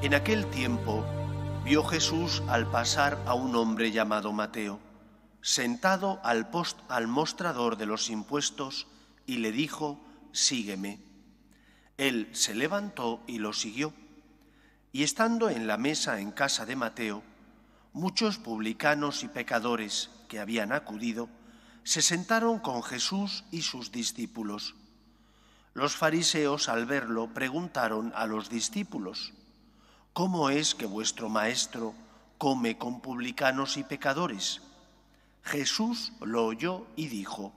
En aquel tiempo vio Jesús al pasar a un hombre llamado Mateo, sentado al, post, al mostrador de los impuestos, y le dijo, sígueme. Él se levantó y lo siguió. Y estando en la mesa en casa de Mateo, muchos publicanos y pecadores que habían acudido, se sentaron con Jesús y sus discípulos. Los fariseos al verlo preguntaron a los discípulos, ¿Cómo es que vuestro maestro come con publicanos y pecadores? Jesús lo oyó y dijo,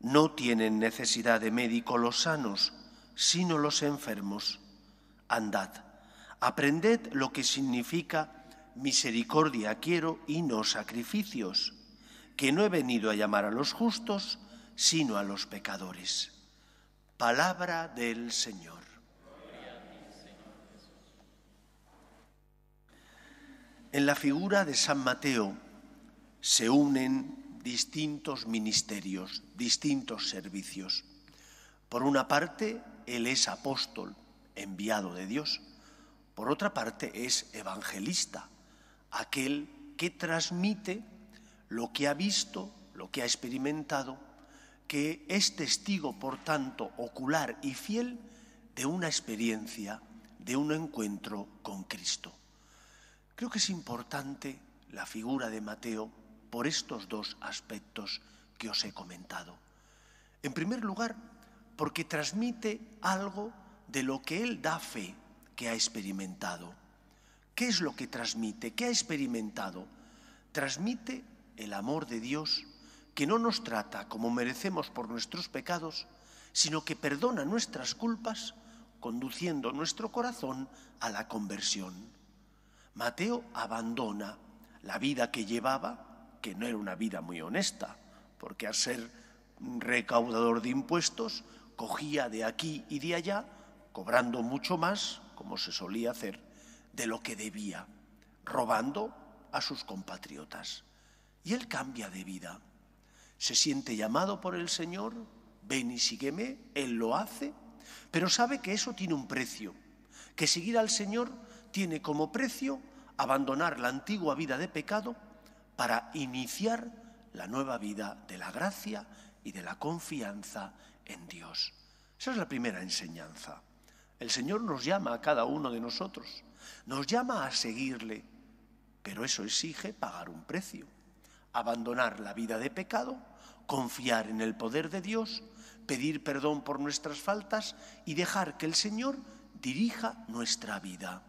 No tienen necesidad de médico los sanos, sino los enfermos. Andad, aprended lo que significa misericordia quiero y no sacrificios, que no he venido a llamar a los justos, sino a los pecadores. Palabra del Señor. En la figura de San Mateo se unen distintos ministerios, distintos servicios. Por una parte, él es apóstol, enviado de Dios. Por otra parte, es evangelista, aquel que transmite lo que ha visto, lo que ha experimentado, que es testigo, por tanto, ocular y fiel de una experiencia, de un encuentro con Cristo. Creo que es importante la figura de Mateo por estos dos aspectos que os he comentado. En primer lugar, porque transmite algo de lo que él da fe que ha experimentado. ¿Qué es lo que transmite? ¿Qué ha experimentado? Transmite el amor de Dios que no nos trata como merecemos por nuestros pecados, sino que perdona nuestras culpas, conduciendo nuestro corazón a la conversión. Mateo abandona la vida que llevaba, que no era una vida muy honesta, porque al ser recaudador de impuestos, cogía de aquí y de allá, cobrando mucho más, como se solía hacer, de lo que debía, robando a sus compatriotas. Y él cambia de vida. Se siente llamado por el Señor, ven y sígueme, él lo hace, pero sabe que eso tiene un precio, que seguir al Señor tiene como precio abandonar la antigua vida de pecado para iniciar la nueva vida de la gracia y de la confianza en Dios. Esa es la primera enseñanza. El Señor nos llama a cada uno de nosotros, nos llama a seguirle, pero eso exige pagar un precio, abandonar la vida de pecado, confiar en el poder de Dios, pedir perdón por nuestras faltas y dejar que el Señor dirija nuestra vida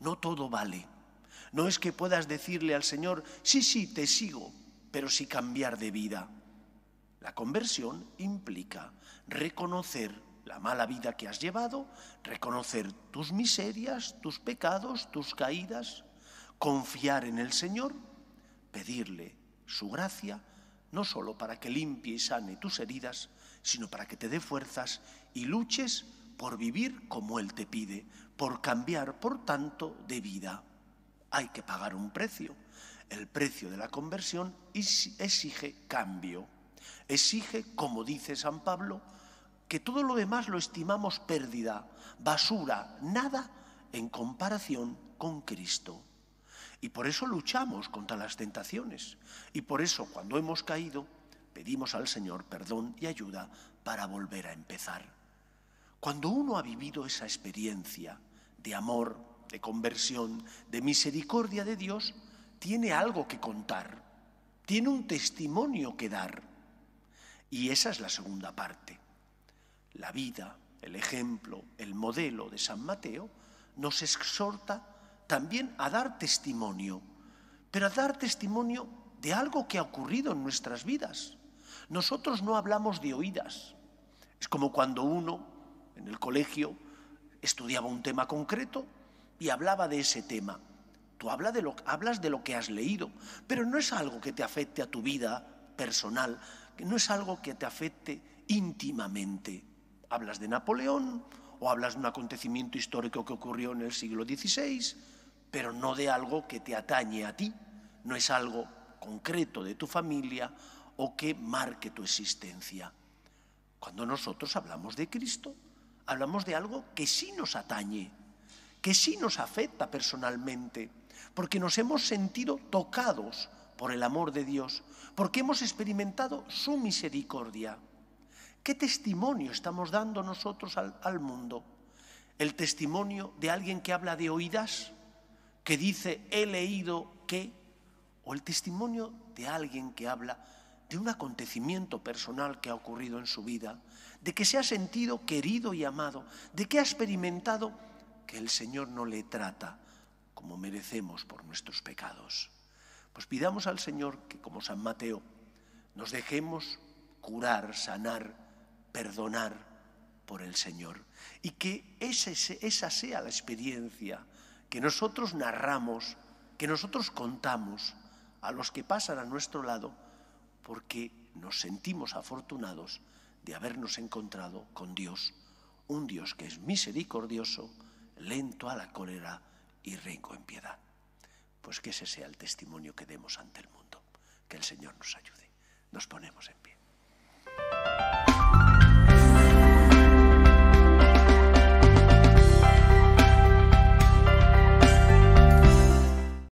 no todo vale. No es que puedas decirle al Señor, sí, sí, te sigo, pero sí cambiar de vida. La conversión implica reconocer la mala vida que has llevado, reconocer tus miserias, tus pecados, tus caídas, confiar en el Señor, pedirle su gracia, no solo para que limpie y sane tus heridas, sino para que te dé fuerzas y luches por vivir como Él te pide, por cambiar, por tanto, de vida. Hay que pagar un precio. El precio de la conversión exige cambio. Exige, como dice San Pablo, que todo lo demás lo estimamos pérdida, basura, nada en comparación con Cristo. Y por eso luchamos contra las tentaciones. Y por eso cuando hemos caído, pedimos al Señor perdón y ayuda para volver a empezar. Cuando uno ha vivido esa experiencia de amor, de conversión, de misericordia de Dios, tiene algo que contar, tiene un testimonio que dar. Y esa es la segunda parte. La vida, el ejemplo, el modelo de San Mateo nos exhorta también a dar testimonio, pero a dar testimonio de algo que ha ocurrido en nuestras vidas. Nosotros no hablamos de oídas. Es como cuando uno en el colegio, estudiaba un tema concreto y hablaba de ese tema. Tú hablas de lo que has leído, pero no es algo que te afecte a tu vida personal, no es algo que te afecte íntimamente. Hablas de Napoleón o hablas de un acontecimiento histórico que ocurrió en el siglo XVI, pero no de algo que te atañe a ti, no es algo concreto de tu familia o que marque tu existencia. Cuando nosotros hablamos de Cristo, hablamos de algo que sí nos atañe, que sí nos afecta personalmente, porque nos hemos sentido tocados por el amor de Dios, porque hemos experimentado su misericordia. ¿Qué testimonio estamos dando nosotros al, mundo? ¿El testimonio de alguien que habla de oídas, que dice he leído que? ¿O el testimonio de alguien que habla de un acontecimiento personal que ha ocurrido en su vida, de que se ha sentido querido y amado, de que ha experimentado que el Señor no le trata como merecemos por nuestros pecados. Pues pidamos al Señor que, como San Mateo, nos dejemos curar, sanar, perdonar por el Señor y que esa sea la experiencia que nosotros narramos, que nosotros contamos a los que pasan a nuestro lado porque nos sentimos afortunados de habernos encontrado con Dios, un Dios que es misericordioso, lento a la cólera y rico en piedad. Pues que ese sea el testimonio que demos ante el mundo. Que el Señor nos ayude. Nos ponemos en pie.